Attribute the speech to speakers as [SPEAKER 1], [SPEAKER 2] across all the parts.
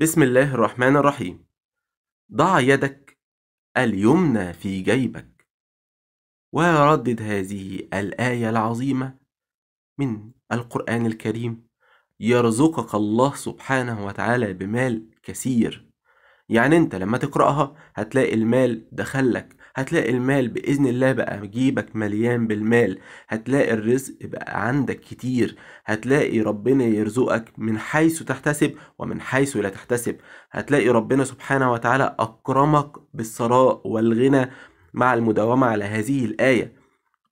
[SPEAKER 1] بسم الله الرحمن الرحيم ضع يدك اليمنى في جيبك وردد هذه الآية العظيمة من القرآن الكريم يرزقك الله سبحانه وتعالى بمال كثير يعني انت لما تقرأها هتلاقي المال دخلك هتلاقي المال بإذن الله بقى جيبك مليان بالمال هتلاقي الرزق بقى عندك كتير هتلاقي ربنا يرزقك من حيث تحتسب ومن حيث لا تحتسب هتلاقي ربنا سبحانه وتعالى أكرمك بالثراء والغنى مع المداومة على هذه الآية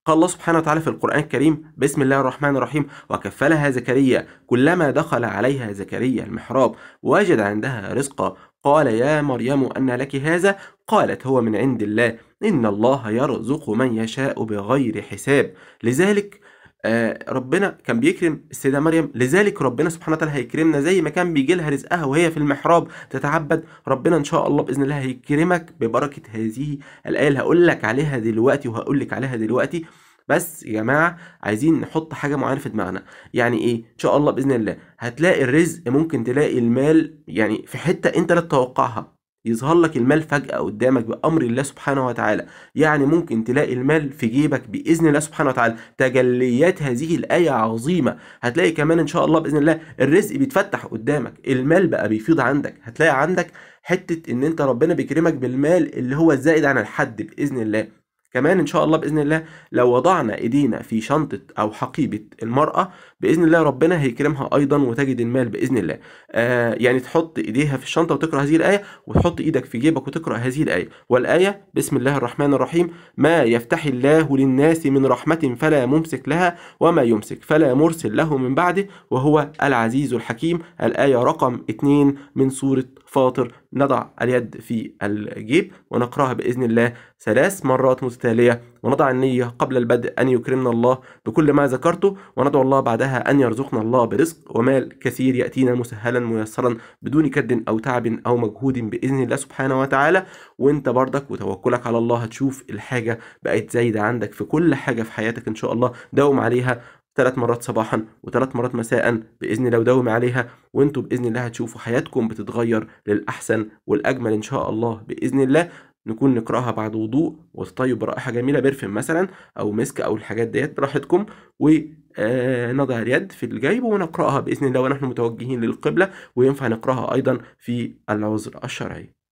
[SPEAKER 1] قال الله سبحانه وتعالى في القرآن الكريم بسم الله الرحمن الرحيم وكفلها زكريا كلما دخل عليها زكريا المحراب وجد عندها رزقا قال يا مريم أن لك هذا قالت هو من عند الله إن الله يرزق من يشاء بغير حساب لذلك آه، ربنا كان بيكرم السيده مريم لذلك ربنا سبحانه وتعالى هيكرمنا زي ما كان بيجي لها رزقها وهي في المحراب تتعبد ربنا ان شاء الله باذن الله هيكرمك ببركه هذه الايه اللي هقول لك عليها دلوقتي وهقول لك عليها دلوقتي بس يا جماعه عايزين نحط حاجه معينه في دماغنا يعني ايه ان شاء الله باذن الله هتلاقي الرزق ممكن تلاقي المال يعني في حته انت لا تتوقعها يظهر لك المال فجأة قدامك بأمر الله سبحانه وتعالى يعني ممكن تلاقي المال في جيبك بإذن الله سبحانه وتعالى تجليات هذه الآية عظيمة هتلاقي كمان إن شاء الله بإذن الله الرزق بيتفتح قدامك المال بقى بيفيض عندك هتلاقي عندك حتة إن أنت ربنا بيكرمك بالمال اللي هو زائد عن الحد بإذن الله كمان ان شاء الله باذن الله لو وضعنا ايدينا في شنطه او حقيبه المراه باذن الله ربنا هيكرمها ايضا وتجد المال باذن الله آه يعني تحط ايديها في الشنطه وتقرا هذه الايه وتحط ايدك في جيبك وتقرا هذه الايه والايه بسم الله الرحمن الرحيم ما يفتح الله للناس من رحمه فلا ممسك لها وما يمسك فلا مرسل له من بعده وهو العزيز الحكيم الايه رقم 2 من سوره فاطر نضع اليد في الجيب ونقراها بإذن الله ثلاث مرات متتالية ونضع النية قبل البدء أن يكرمنا الله بكل ما ذكرته وندعو الله بعدها أن يرزقنا الله برزق ومال كثير يأتينا مسهلا ميسرا بدون كد أو تعب أو مجهود بإذن الله سبحانه وتعالى وانت بردك وتوكلك على الله هتشوف الحاجة بقت زايدة عندك في كل حاجة في حياتك إن شاء الله داوم عليها ثلاث مرات صباحا وثلاث مرات مساء باذن الله وداوم عليها وانتم باذن الله هتشوفوا حياتكم بتتغير للاحسن والاجمل ان شاء الله باذن الله نكون نقراها بعد وضوء وتطيب برائحه جميله برفم مثلا او مسك او الحاجات ديت براحتكم ونضع اليد في الجيب ونقراها باذن الله ونحن متوجهين للقبله وينفع نقراها ايضا في العذر الشرعي